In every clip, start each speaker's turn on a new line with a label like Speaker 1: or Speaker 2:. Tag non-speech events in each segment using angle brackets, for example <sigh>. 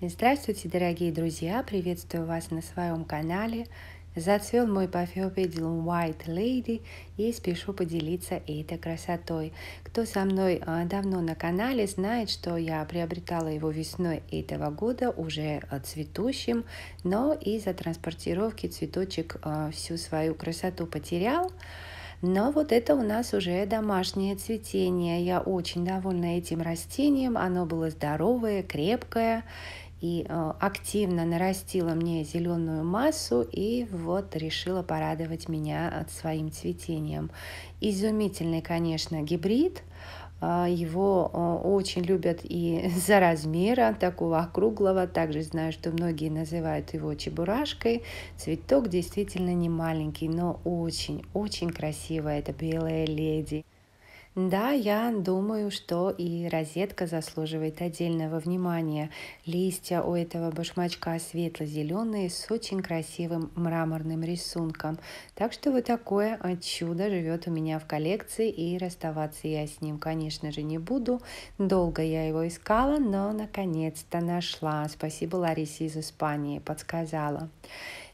Speaker 1: Здравствуйте, дорогие друзья! Приветствую вас на своем канале. Зацвел мой пафиопедилум White Lady и спешу поделиться этой красотой. Кто со мной э, давно на канале, знает, что я приобретала его весной этого года уже э, цветущим, но из-за транспортировки цветочек э, всю свою красоту потерял. Но вот это у нас уже домашнее цветение. Я очень довольна этим растением. Оно было здоровое, крепкое и э, активно нарастила мне зеленую массу и вот решила порадовать меня э, своим цветением. Изумительный, конечно, гибрид. Э, его очень любят и <laughs> за размера такого округлого. Также знаю, что многие называют его чебурашкой. Цветок действительно не маленький, но очень-очень красивая Это белая леди. Да, я думаю, что и розетка заслуживает отдельного внимания. Листья у этого башмачка светло-зеленые с очень красивым мраморным рисунком. Так что вот такое чудо живет у меня в коллекции, и расставаться я с ним, конечно же, не буду. Долго я его искала, но наконец-то нашла. Спасибо Ларисе из Испании, подсказала.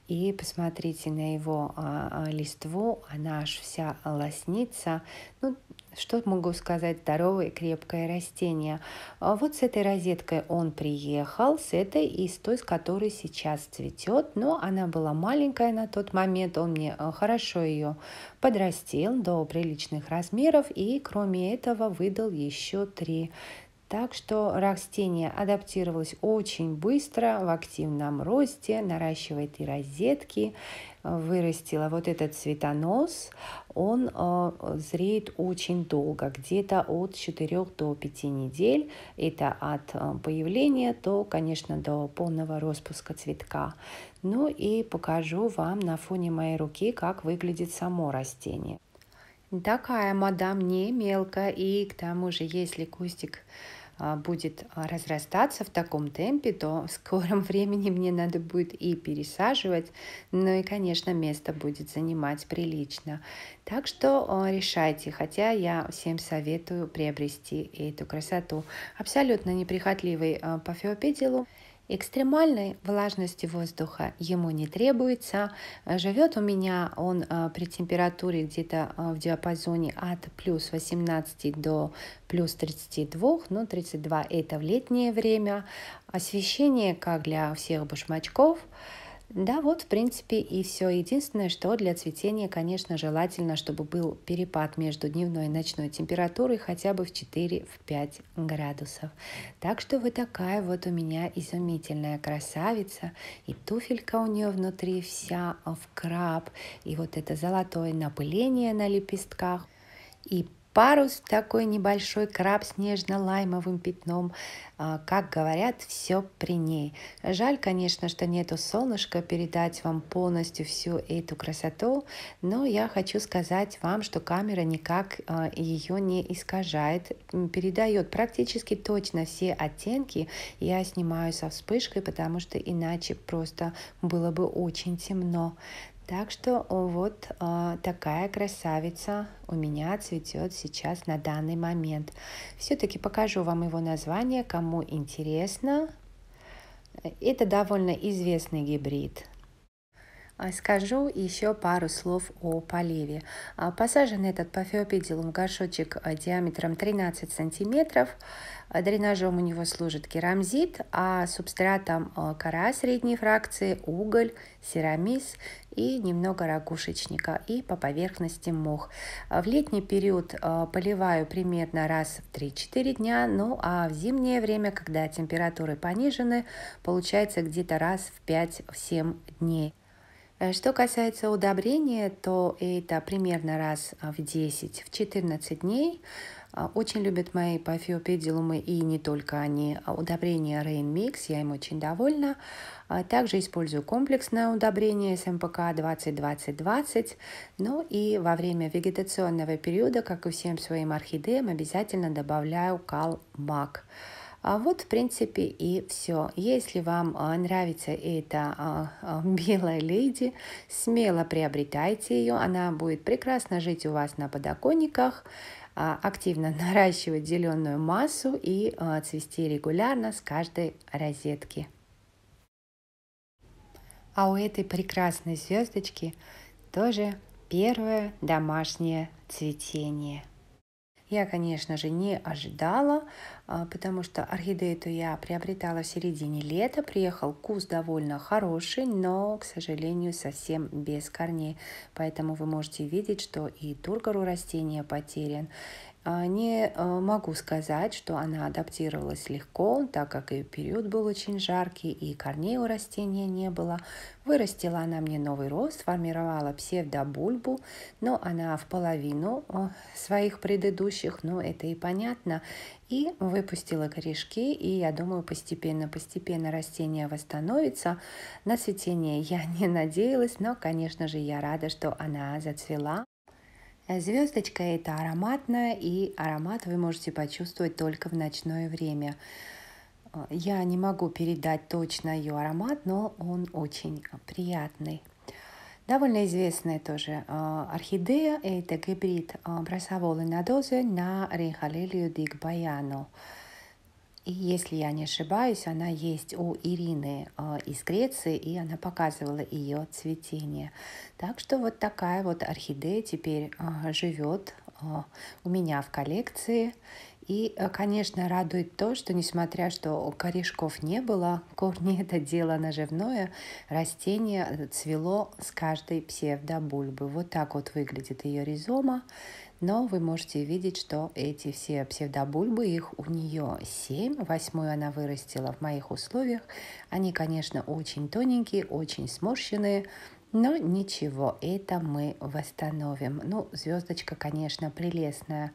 Speaker 1: И посмотрите на его а, а, листву, она аж вся лоснится. Ну, что могу сказать, здоровое крепкое растение. А вот с этой розеткой он приехал, с этой и с той, с которой сейчас цветет, но она была маленькая на тот момент, он мне хорошо ее подрастил до приличных размеров и кроме этого выдал еще три так что растение адаптировалось очень быстро в активном росте, наращивает и розетки, э, вырастила вот этот цветонос, он э, зреет очень долго, где-то от 4 до 5 недель. Это от э, появления до, конечно, до полного распуска цветка. Ну и покажу вам на фоне моей руки, как выглядит само растение. Такая мадам не мелкая, и к тому же, если кустик а, будет а, разрастаться в таком темпе, то в скором <laughs> времени мне надо будет и пересаживать, ну и, конечно, место будет занимать прилично. Так что решайте, хотя я всем советую приобрести эту красоту. Абсолютно неприхотливый а, по феопиделу. Экстремальной влажности воздуха ему не требуется. Э, Живет у меня он э, при температуре где-то э, в диапазоне от плюс 18 до плюс 32, но 32 это в летнее время. Освещение как для всех башмачков – да, вот, в принципе, и все. Единственное, что для цветения, конечно, желательно, чтобы был перепад между дневной и ночной температурой хотя бы в 4-5 градусов. Так что вы такая вот у меня изумительная красавица. И туфелька у нее внутри вся в краб. И вот это золотое напыление на лепестках. И парус такой небольшой, краб с нежно-лаймовым пятном. А, как говорят, все при ней. Жаль, конечно, что нету солнышка передать вам полностью всю эту красоту, но я хочу сказать вам, что камера никак а, ее не искажает, передает практически точно все оттенки. Я снимаю со вспышкой, потому что иначе просто было бы очень темно. Так что вот э, такая красавица у меня цветет сейчас на данный момент. Все-таки покажу вам его название, кому интересно. Это довольно известный гибрид. А скажу еще пару слов о поливе. А, Посажен этот пафеопедилум в горшочек диаметром 13 сантиметров. Дренажом у него служит керамзит, а субстратом кора средней фракции, уголь, серамис, и немного ракушечника и по поверхности мох. А в летний период а, поливаю примерно раз в 3-4 дня, ну а в зимнее время, когда температуры понижены, получается где-то раз в 5-7 дней. Э, что касается удобрения, то это примерно раз в 10-14 в дней. А, очень любят мои пафиопедилумы и не только они. А удобрение Rain Mix, я им очень довольна. А также использую комплексное удобрение СМПК 20-20-20. Ну и во время вегетационного периода, как и всем своим орхидеям, обязательно добавляю кал-мак. А Вот, в принципе, и все. Если вам а, нравится эта а, а, белая леди, смело приобретайте ее. Она будет прекрасно жить у вас на подоконниках, активно <laughs> наращивать зеленую массу и цвести регулярно с каждой розетки. А у этой прекрасной звездочки тоже первое домашнее цветение – я, конечно же, не ожидала, а, потому что орхидею я приобретала в середине лета. Приехал куст довольно хороший, но, к сожалению, совсем без корней. Поэтому вы можете видеть, что и тургору растения потерян, а, не а, могу сказать, что она адаптировалась легко, так как и период был очень жаркий и корней у растения не было. Вырастила она мне новый рост, сформировала псевдобульбу, но она в половину а, своих предыдущих, но это и понятно, и выпустила корешки, и я думаю, постепенно-постепенно растение восстановится. На цветение я <laughs> не надеялась, но, конечно же, я рада, что она зацвела. Звездочка это ароматная и аромат вы можете почувствовать только в ночное время. Я не могу передать точно ее аромат, но он очень приятный. Довольно известная тоже э, орхидея – это гибрид э, бросоволы дозе на рейхалелию дигбаяну. баяну и если я не ошибаюсь, она есть у Ирины э, из Греции, и она показывала ее цветение. Так что вот такая вот орхидея теперь э, живет э, у меня в коллекции. И, конечно, радует то, что несмотря что корешков не было, корни это дело наживное, растение цвело с каждой псевдобульбы. Вот так вот выглядит ее ризома но вы можете видеть, что эти все псевдобульбы, их у нее 7, восьмую она вырастила в моих условиях. Они, конечно, очень тоненькие, очень сморщенные, но ничего, это мы восстановим. Ну, звездочка, конечно, прелестная.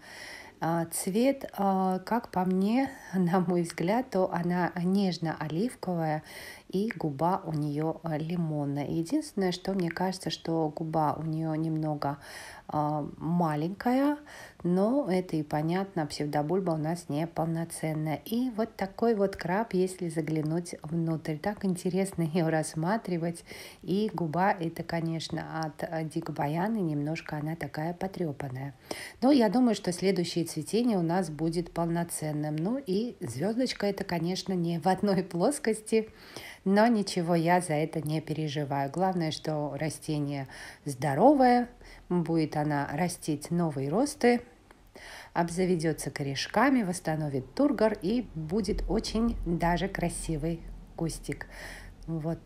Speaker 1: А, цвет, а, как по мне, <laughs> на мой взгляд, то она нежно-оливковая, и губа у нее э, лимонная. Единственное, что мне кажется, что губа у нее немного э, маленькая, но это и понятно, псевдобульба у нас не полноценная. И вот такой вот краб, если заглянуть внутрь, так интересно <laughs> ее рассматривать. И губа это, конечно, от э, дикбаяны, немножко она такая потрепанная. Но я думаю, что следующее цветение у нас будет полноценным. Ну и звездочка это, конечно, не в одной <laughs> плоскости, но ничего, я за это не переживаю. Главное, что растение здоровое, будет она растить новые росты, обзаведется корешками, восстановит тургор и будет очень даже красивый кустик. Вот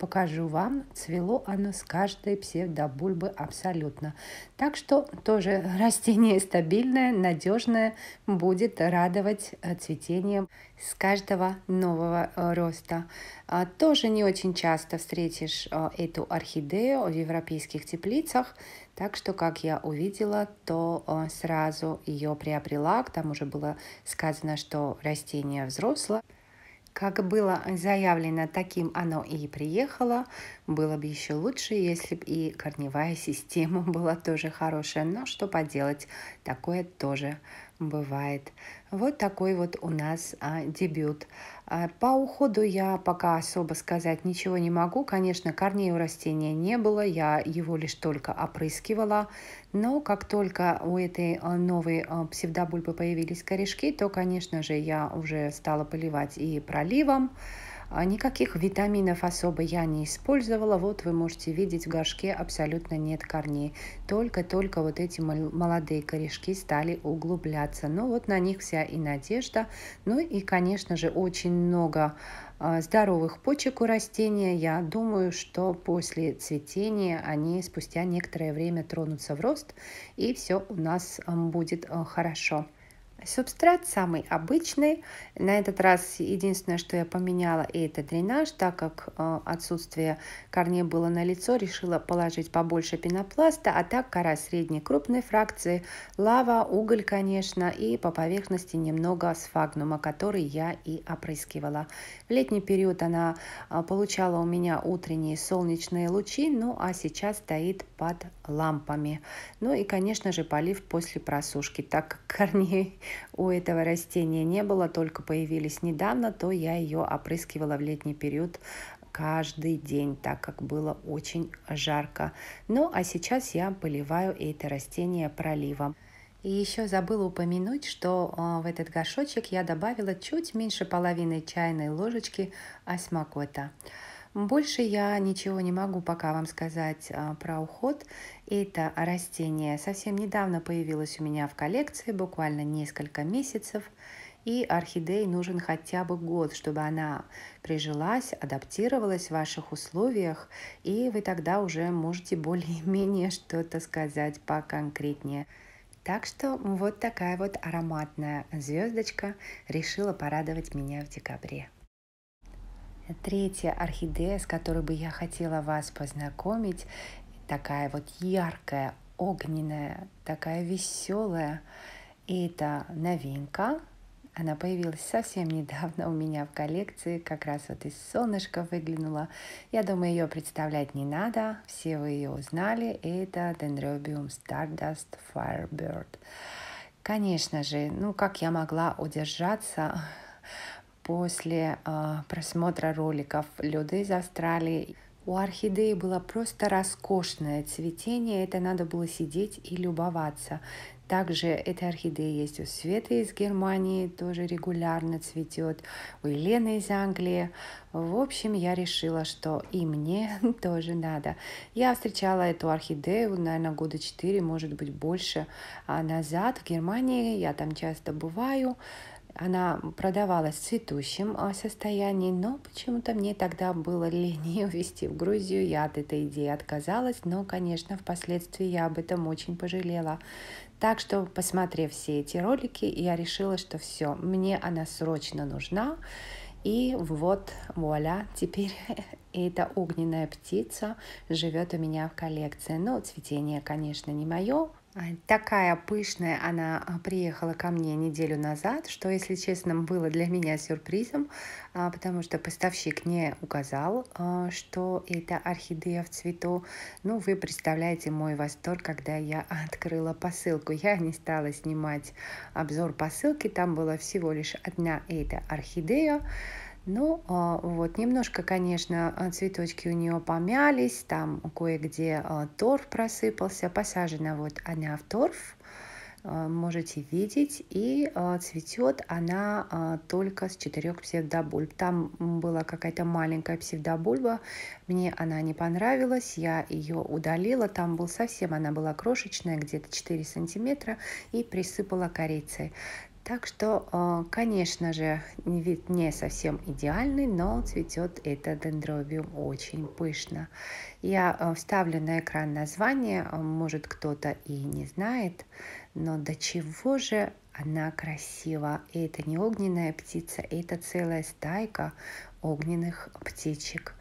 Speaker 1: покажу вам. Цвело оно с каждой псевдобульбы абсолютно. Так что тоже <laughs> растение стабильное, надежное, будет радовать э, цветением с каждого нового э, роста. А, тоже не очень часто встретишь э, эту орхидею в европейских теплицах, так что, как я увидела, то сразу ее приобрела. К тому же было сказано, что растение взрослое. Как было заявлено, таким оно и приехало. Было бы еще лучше, если бы и корневая система <laughs> была тоже хорошая. Но что поделать, такое тоже бывает. Вот такой вот у нас а, дебют. А, по уходу я пока особо сказать ничего не могу. Конечно, корней у растения не было, я его лишь только опрыскивала. Но как только у этой а, новой а, псевдобульбы появились корешки, то, конечно же, я уже стала поливать и проливом. А никаких витаминов особо я не использовала. Вот вы можете видеть, в горшке абсолютно нет корней. Только-только вот эти молодые корешки стали углубляться. Но вот на них вся и надежда. Ну и, конечно же, очень много а, здоровых почек у растения. Я думаю, что после цветения они спустя некоторое время тронутся в рост, и все у нас будет а, хорошо. Субстрат самый обычный. На этот раз единственное, что я поменяла, это дренаж, так как э, отсутствие корней было на лицо, решила положить побольше пенопласта, а так кора средней крупной фракции, лава, уголь, конечно, и по поверхности немного сфагнума, который я и опрыскивала. В летний период она э, получала у меня утренние солнечные лучи, ну а сейчас стоит под лампами. Ну и, конечно же, полив после просушки, так как корней у этого растения не было, только появились недавно, то я ее опрыскивала в летний период каждый день, так как было очень жарко. Ну а сейчас я поливаю это растение проливом. И еще забыла упомянуть, что а, в этот горшочек я добавила чуть меньше половины чайной ложечки осмокота. Больше я ничего не могу пока вам сказать а, про уход. Это растение совсем недавно появилось у меня в коллекции, буквально несколько месяцев. И орхидеи нужен хотя бы год, чтобы она прижилась, адаптировалась в ваших условиях, и вы тогда уже можете более-менее <laughs> что-то сказать поконкретнее. Так что вот такая вот ароматная звездочка решила порадовать меня в декабре. Третья орхидея, с которой бы я хотела вас познакомить, такая вот яркая, огненная, такая веселая. И это новинка. Она появилась совсем недавно у меня в коллекции, как раз вот из солнышка выглянула. Я думаю, ее представлять не надо, все вы ее узнали. это Dendrobium Stardust Firebird. Конечно же, ну как я могла удержаться после э, просмотра роликов «Люди из Австралии». У орхидеи было просто роскошное цветение, это надо было сидеть и любоваться. Также эта орхидея есть у Светы из Германии, тоже регулярно цветет, у Елены из Англии. В общем, я решила, что и мне <laughs> тоже надо. Я встречала эту орхидею, наверное, года 4, может быть, больше а, назад в Германии. Я там часто бываю, она продавалась в цветущем а, состоянии, но почему-то мне тогда было лень ее <laughs> везти в Грузию. Я от этой идеи отказалась, но, конечно, впоследствии я об этом очень пожалела. Так что, посмотрев все эти ролики, я решила, что все, мне она срочно нужна. И вот, вуаля, теперь <laughs> эта огненная птица живет у меня в коллекции. Но цветение, конечно, не мое, а, такая пышная она а, приехала ко мне неделю назад, что, если честно, было для меня сюрпризом, а, потому что поставщик не указал, что это орхидея в цвету. Ну, вы представляете мой восторг, когда я открыла посылку. Я не стала снимать обзор посылки, там была всего лишь одна эта орхидея. Ну, а, вот, немножко, конечно, а, цветочки у нее помялись, там кое-где а, торф просыпался, посажена вот она в торф, можете видеть, и цветет она только с четырех псевдобульб. Там была какая-то маленькая псевдобульба, мне она не понравилась, я ее удалила, там был совсем, она была крошечная, где-то 4 сантиметра, и присыпала корицей. Так что, э, конечно же, вид не совсем идеальный, но цветет это дендробиум очень пышно. Я э, вставлю на экран название, э, может кто-то и не знает, но до чего же она красива. это не огненная птица, это целая стайка огненных птичек.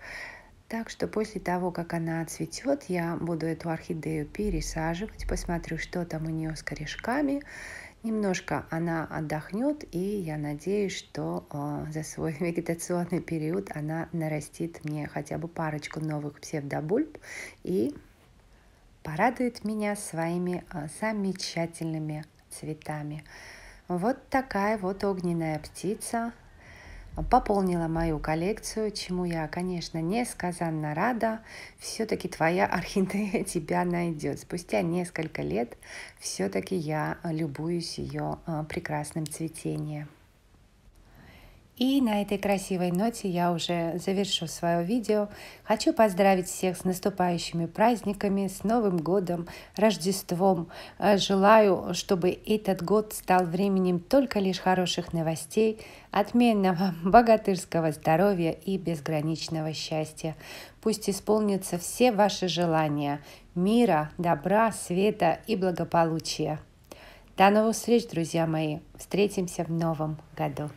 Speaker 1: Так что после того, как она цветет, я буду эту орхидею пересаживать, посмотрю, что там у нее с корешками, Немножко она отдохнет, и я надеюсь, что э, за свой <laughs> вегетационный период она нарастит мне хотя бы парочку новых псевдобульб и порадует меня своими э, замечательными цветами. Вот такая вот огненная птица Э, пополнила мою коллекцию, чему я, конечно, несказанно рада. Все-таки твоя орхидея <laughs> тебя найдет. Спустя несколько лет все-таки я любуюсь ее э, прекрасным цветением. И на этой красивой ноте я уже завершу свое видео. Хочу поздравить всех с наступающими праздниками, с Новым годом, Рождеством. Э, желаю, чтобы этот год стал временем только лишь хороших новостей, отменного <laughs> богатырского здоровья и безграничного счастья. Пусть исполнятся все ваши желания мира, добра, света и благополучия. До новых встреч, друзья мои. Встретимся в новом году.